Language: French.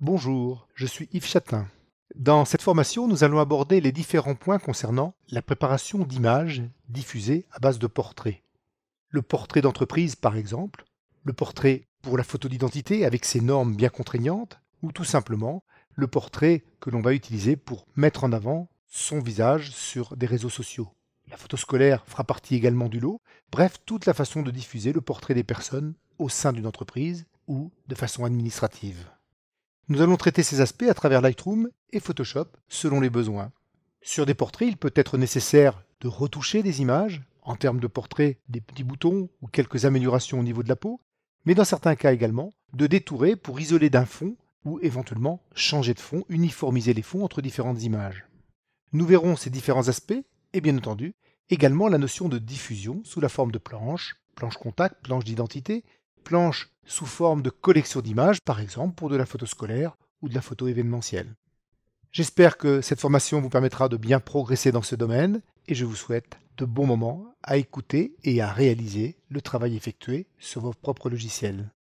Bonjour, je suis Yves Chatin. Dans cette formation, nous allons aborder les différents points concernant la préparation d'images diffusées à base de portraits. Le portrait d'entreprise, par exemple, le portrait pour la photo d'identité avec ses normes bien contraignantes, ou tout simplement le portrait que l'on va utiliser pour mettre en avant son visage sur des réseaux sociaux. La photo scolaire fera partie également du lot, bref, toute la façon de diffuser le portrait des personnes au sein d'une entreprise ou de façon administrative. Nous allons traiter ces aspects à travers Lightroom et Photoshop selon les besoins. Sur des portraits, il peut être nécessaire de retoucher des images, en termes de portraits, des petits boutons ou quelques améliorations au niveau de la peau, mais dans certains cas également, de détourer pour isoler d'un fond ou éventuellement changer de fond, uniformiser les fonds entre différentes images. Nous verrons ces différents aspects et bien entendu également la notion de diffusion sous la forme de planches, planches contact, planches d'identité, planche sous forme de collection d'images, par exemple pour de la photo scolaire ou de la photo événementielle. J'espère que cette formation vous permettra de bien progresser dans ce domaine et je vous souhaite de bons moments à écouter et à réaliser le travail effectué sur vos propres logiciels.